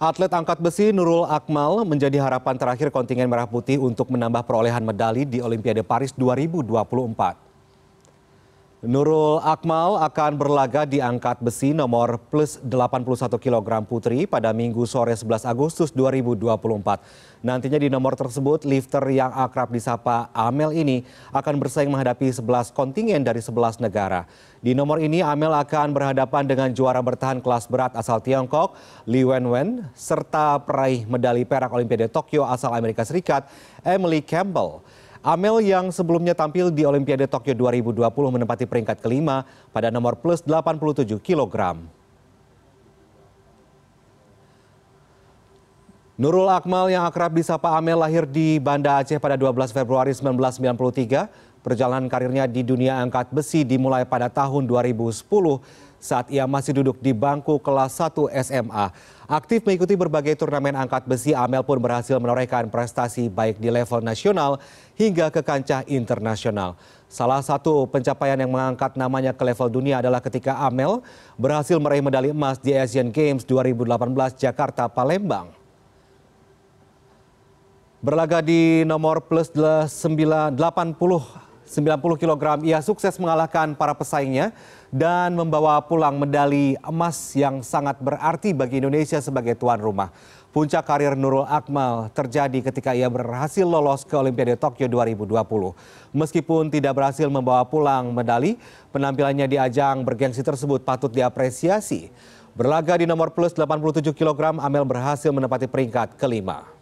Atlet angkat besi Nurul Akmal menjadi harapan terakhir kontingen Merah Putih untuk menambah perolehan medali di Olimpiade Paris 2024. Nurul Akmal akan berlaga di angkat besi nomor plus 81 kg putri pada Minggu sore 11 Agustus 2024. Nantinya di nomor tersebut, lifter yang akrab disapa Amel ini akan bersaing menghadapi 11 kontingen dari 11 negara. Di nomor ini, Amel akan berhadapan dengan juara bertahan kelas berat asal Tiongkok, Li Wenwen, serta peraih medali perak Olimpiade Tokyo asal Amerika Serikat, Emily Campbell. Amel yang sebelumnya tampil di Olimpiade Tokyo 2020 menempati peringkat kelima pada nomor plus 87 kg. Nurul Akmal yang akrab disapa Amel lahir di Banda Aceh pada 12 Februari 1993 Perjalanan karirnya di dunia angkat besi dimulai pada tahun 2010 saat ia masih duduk di bangku kelas 1 SMA. Aktif mengikuti berbagai turnamen angkat besi, Amel pun berhasil menorehkan prestasi baik di level nasional hingga ke kancah internasional. Salah satu pencapaian yang mengangkat namanya ke level dunia adalah ketika Amel berhasil meraih medali emas di Asian Games 2018 Jakarta Palembang. Berlaga di nomor plus 80 90 kg. Ia sukses mengalahkan para pesaingnya dan membawa pulang medali emas yang sangat berarti bagi Indonesia sebagai tuan rumah. Puncak karir Nurul Akmal terjadi ketika ia berhasil lolos ke Olimpiade Tokyo 2020. Meskipun tidak berhasil membawa pulang medali, penampilannya di ajang bergengsi tersebut patut diapresiasi. Berlaga di nomor plus 87 kg, Amel berhasil menempati peringkat kelima.